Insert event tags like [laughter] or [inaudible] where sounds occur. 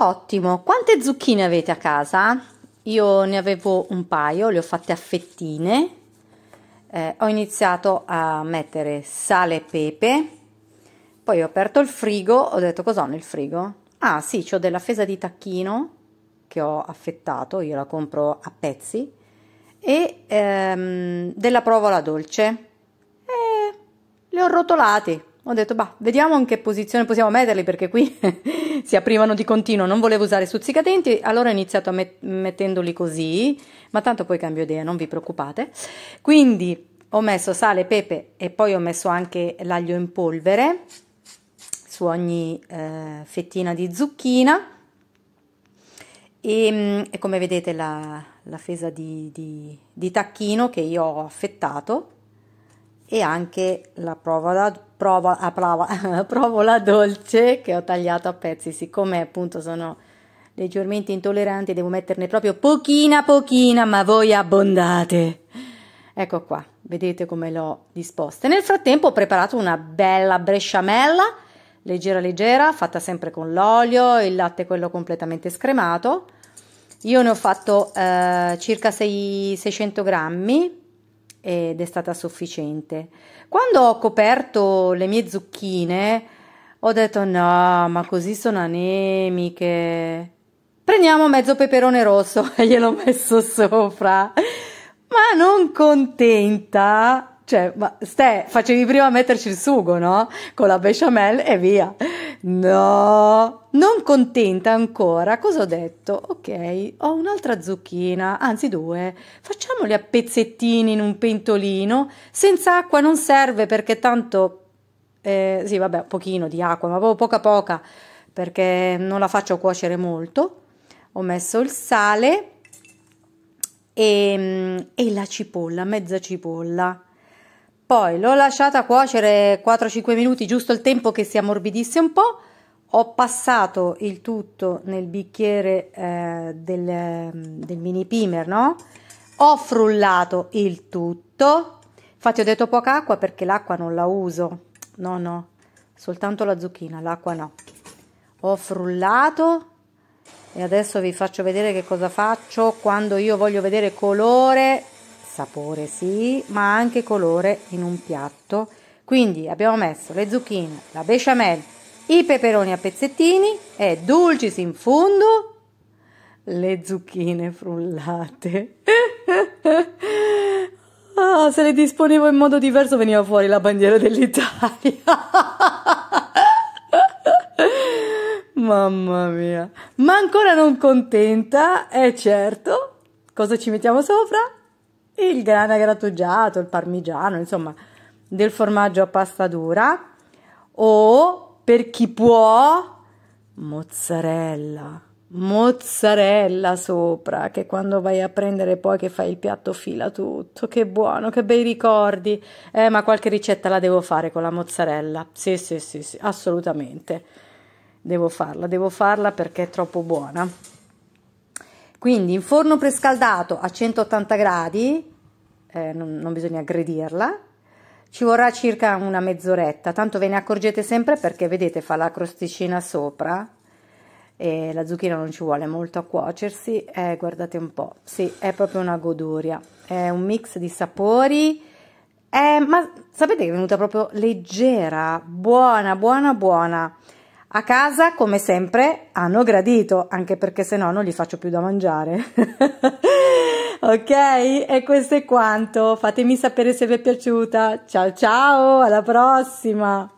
Ottimo, quante zucchine avete a casa? Io ne avevo un paio, le ho fatte a fettine. Eh, ho iniziato a mettere sale e pepe, poi ho aperto il frigo, ho detto cos'ho nel frigo? Ah sì, ho della fesa di tacchino che ho affettato, io la compro a pezzi, e ehm, della provola dolce. E eh, le ho rotolate, ho detto, bah, vediamo in che posizione possiamo metterli perché qui [laughs] si aprivano di continuo, non volevo usare stuzzicadenti, allora ho iniziato met- mettendoli così, ma tanto poi cambio idea, non vi preoccupate. Quindi ho messo sale, pepe e poi ho messo anche l'aglio in polvere su ogni eh, fettina di zucchina e, ehm, e come vedete la, la fesa di, di, di tacchino che io ho affettato e anche la prova, da, prova, ah, prova, [laughs] provola dolce che ho tagliato a pezzi, siccome appunto sono leggermente intolleranti devo metterne proprio pochina pochina, ma voi abbondate. Ecco qua, vedete come l'ho disposta. Nel frattempo ho preparato una bella bresciamella, leggera leggera, fatta sempre con l'olio, il latte quello completamente scremato. Io ne ho fatto eh, circa 6, 600 grammi, ed è stata sufficiente. Quando ho coperto le mie zucchine ho detto no, ma così sono anemiche. Prendiamo mezzo peperone rosso e [laughs] gliel'ho messo sopra. Ma non contenta, cioè, ma Ste, facevi prima metterci il sugo, no? Con la bechamel e via. No, non contenta ancora. Cosa ho detto? Ok, ho un'altra zucchina, anzi due. Facciamoli a pezzettini in un pentolino. Senza acqua non serve perché tanto... Eh, sì, vabbè, un pochino di acqua, ma proprio poca poca perché non la faccio cuocere molto. Ho messo il sale e, mm, e la cipolla, mezza cipolla poi l'ho lasciata cuocere 4-5 minuti, giusto il tempo che si ammorbidisse un po'. Ho passato il tutto nel bicchiere eh, del, mm, del, mini pimer, no? Ho frullato il tutto. Infatti ho detto poca acqua perché l'acqua non la uso. No, no, soltanto la zucchina, l'acqua no. Ho frullato e adesso vi faccio vedere che cosa faccio quando io voglio vedere colore sapore sì, ma anche colore in un piatto. Quindi abbiamo messo le zucchine, la besciamella, i peperoni a pezzettini e dulcis in fondo le zucchine frullate. [laughs] ah, se le disponevo in modo diverso veniva fuori la bandiera dell'Italia. [laughs] Mamma mia, ma ancora non contenta, è certo. Cosa ci mettiamo sopra? il grana grattugiato, il parmigiano, insomma, del formaggio a pasta dura o per chi può mozzarella, mozzarella sopra, che quando vai a prendere poi che fai il piatto fila tutto, che buono, che bei ricordi. Eh, ma qualche ricetta la devo fare con la mozzarella. Sì, sì, sì, sì, assolutamente. Devo farla, devo farla perché è troppo buona. Quindi in forno prescaldato a 180 gradi, eh, non, non bisogna aggredirla, ci vorrà circa una mezz'oretta, tanto ve ne accorgete sempre perché vedete fa la crosticina sopra e la zucchina non ci vuole molto a cuocersi, eh, guardate un po', sì, è proprio una goduria, è un mix di sapori, eh, ma sapete che è venuta proprio leggera, buona, buona, buona. A casa, come sempre, hanno gradito, anche perché se no non gli faccio più da mangiare. [laughs] ok? E questo è quanto. Fatemi sapere se vi è piaciuta. Ciao ciao, alla prossima!